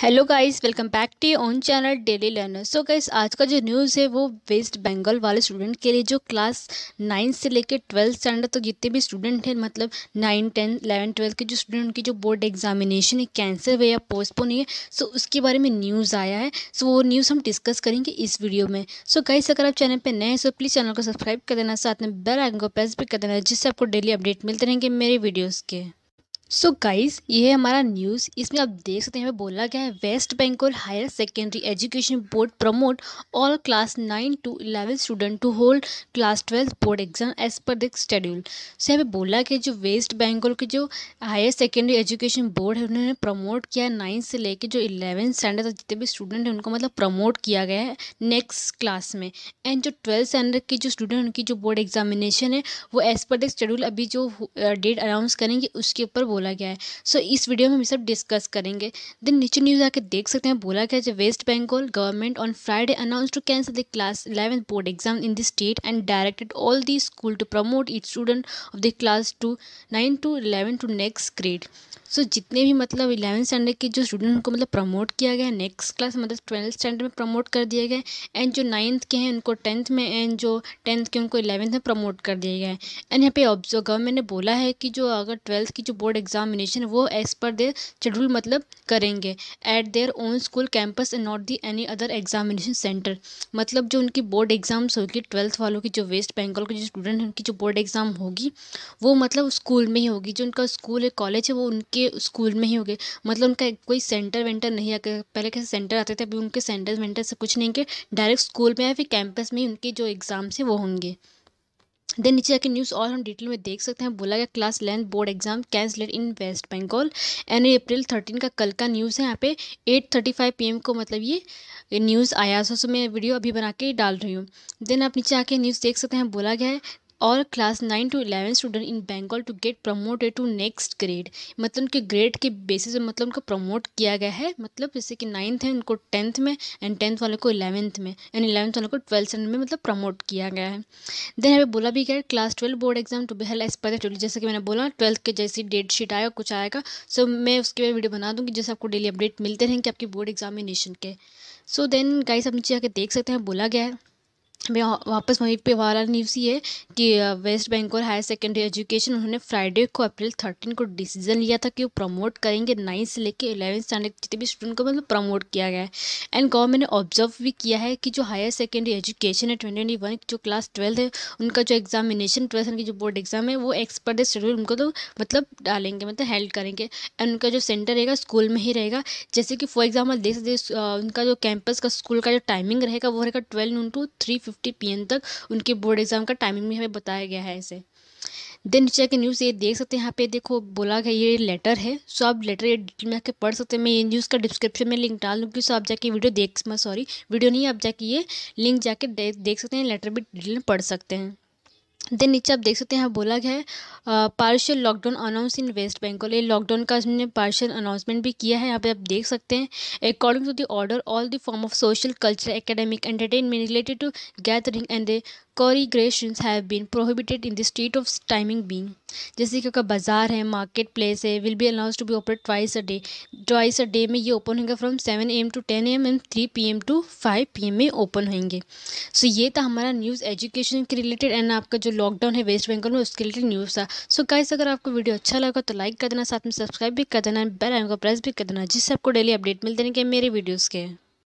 hello guys welcome back to on channel daily learner so guys आज का जो news है वो वेस्ट बंगाल वाले स्टूडेंट के लिए जो क्लास नाइन्थ से लेकर ट्वेल्थ स्टैंडर्ड तो जितने भी स्टूडेंट हैं मतलब नाइन टेन इलेवन ट्वेल्थ के जो स्टूडेंट की जो बोर्ड एग्जामिनेशन है कैंसिल हुई या पोस्टपोन हुई है सो उसके बारे में न्यूज़ आया है सो वो न्यूज़ हम डिस्कस करेंगे इस वीडियो में सो गाइस अगर आप चैनल पर नए हैं सो प्लीज़ चैनल को सब्सक्राइब कर देना साथ में बेल आइकन को प्रेस भी कर देना जिससे आपको डेली अपडेट मिलते रहेंगे मेरे वीडियोज़ के सो so गाइज ये है हमारा न्यूज़ इसमें आप देख सकते हैं हमें बोला गया है West Bengal higher secondary education board promote all class nine to eleven student to hold class twelfth board exam as per the schedule so यहाँ पर बोला गया जो वेस्ट बंगाल के जो हायर सेकेंडरी एजुकेशन बोर्ड है उन्होंने प्रमोट किया नाइन्थ से लेकर जो इलेवेंथ स्टैंडर्ड तक जितने भी स्टूडेंट हैं उनको मतलब प्रमोट किया गया है नेक्स्ट क्लास में एंड जो ट्वेल्थ स्टैंडर्ड के जो स्टूडेंट उनकी जो बोर्ड एग्जामिनेशन है वो एज पर द शेड्यूल अभी जो डेट uh, अनाउंस करेंगे उसके ऊपर बोला गया है सो so, इस वीडियो में हम सब डिस्कस करेंगे देन नीचे न्यूज़ आके देख सकते हैं बोला गया है West Bengal government on Friday announce to cancel the class eleven board exam in the state and directed all the school to promote it student of the class to nine to eleven to next grade so जितने भी मतलब eleven standard के जो student को मतलब promote किया गया next class मतलब ट्वेल्थ स्टैंडर्ड में प्रमोट कर दिया गया एंड जो नाइन्थ के हैं उनको टेंथ में एंड जो टेंथ के उनको इलेवंथ में प्रमोट कर दिया गया एंड यहाँ पे ऑब्जर्व गवर्नमेंट ने बोला है कि जो अगर ट्वेल्थ की जो बोर्ड एग्जामिनेशन वो एज पर देर शेड्यूल मतलब करेंगे at their own school campus and not the any other examination centre मतलब जो उनकी बोर्ड एग्ज़ाम्स होगी ट्वेल्थ वालों की जो वेस्ट बंगाल के जो स्टूडेंट हैं उनकी जो बोर्ड एग्ज़ाम होगी वो मतलब स्कूल में ही होगी जो उनका स्कूल है कॉलेज है वो उनके स्कूल में ही होगी मतलब उनका कोई सेंटर वेंटर नहीं आकर पहले कैसे सेंटर आते थे अभी उनके सेंटर वेंटर से कुछ नहीं के डायरेक्ट स्कूल में या फिर कैंपस में उनके जो एग्ज़ाम्स हैं वो होंगे देन नीचे जाके न्यूज़ और हम डिटेल में देख सकते हैं बोला गया class eleven board exam cancelled in West Bengal on April thirteen का कल का न्यूज़ है यहाँ पे एट थर्टी फाइव पी को मतलब ये न्यूज़ आया सो मैं वीडियो अभी बना के डाल रही हूँ देन आप नीचे आके न्यूज़ देख सकते हैं बोला गया है और class nine to eleven student in Bengal to get promoted to next grade मतलब उनके ग्रेड के बेसिस पर मतलब उनको प्रमोट किया गया है मतलब जैसे कि नाइन्थ है उनको टेंथ में एंड टेंथ वाले को इलेवंथ में एंड इलेवंथ वालों को ट्वेल्थ स्टैंडर्ड में मतलब प्रमोट किया गया है देन हमें बोला भी गया class twelve board exam to be as as per जैसे कि मैंने बोला ट्वेल्थ के जैसी डेट शीट आएगा कुछ आएगा सो मैं उसके बाद वीडियो बना दूँगी जैसे आपको डेली अपडेट मिलते रहेंगे आपके बोर्ड एग्जामिनेशन के सो देन गाइस आप नीचे आके देख सकते हैं बोला गया है मैं वापस वहीं पे वाराणसी है कि West Bengal higher secondary education उन्होंने फ्राइडे को अप्रैल थर्टीन को डिसीजन लिया था कि वो प्रमोट करेंगे नाइन्थ से लेकर इलेवेंथ स्टैंडर्ड जितने भी स्टूडेंट को मतलब प्रमोट किया गया है एंड गवर्नमेंट ने ऑब्जर्व भी किया है कि जो हायर सेकेंडरी एजुकेशन है ट्वेंटी वन जो क्लास ट्वेल्थ है उनका जो एग्जामिनेशन ट्वेल्थ की जो बोर्ड एग्जाम है वो एक्सपर्ट शेड्यूल उनको तो मतलब डालेंगे मतलब हेल्प करेंगे एंड उनका जो सेंटर रहेगा स्कूल में ही रहेगा जैसे कि फॉर एग्जाम्पल देख सकते उनका जो कैंपस का स्कूल का जो टाइमिंग रहेगा वो रहेगा twelve noon to three fifty P तक उनके बोर्ड एग्ज़ाम का टाइमिंग भी हमें बताया गया है इसे देन नीचे के न्यूज़ ये देख सकते हैं यहाँ पे देखो बोला गया ये लेटर है सो आप लेटर ये डिटेल में आके पढ़ सकते हैं मैं ये न्यूज़ का डिस्क्रिप्शन में लिंक डाल दूँगी सो आप जाके वीडियो देख सॉरी वीडियो नहीं आप जाके ये लिंक जाके देख सकते हैं लेटर भी डिटेल में पढ़ सकते हैं देन नीचे आप देख सकते हैं यहाँ बोला गया है partial lockdown announce in West Bengal ये लॉकडाउन का इसने पार्शियल अनाउंसमेंट भी किया है यहाँ पे आप देख सकते हैं according to the order all the form of social culture academic entertainment related to gathering and the congregation have been prohibited in the state of timing being जैसे कि बाज़ार है मार्केट प्लेस है will be allowance to be open twice a day twice a day में ये open होंगे from seven A M to ten A M and three P M to five P M में open होंगे so ये था हमारा news education के related and आपका जो लॉकडाउन है वेस्ट बंगाल में उसके रिलेटेड न्यूज़ था सो so गाइस अगर आपको वीडियो अच्छा लगा तो लाइक कर देना साथ में सब्सक्राइब भी कर देना बेल आइकन को प्रेस भी कर देना जिससे आपको डेली अपडेट मिलते रहेंगे मेरे वीडियोज़ के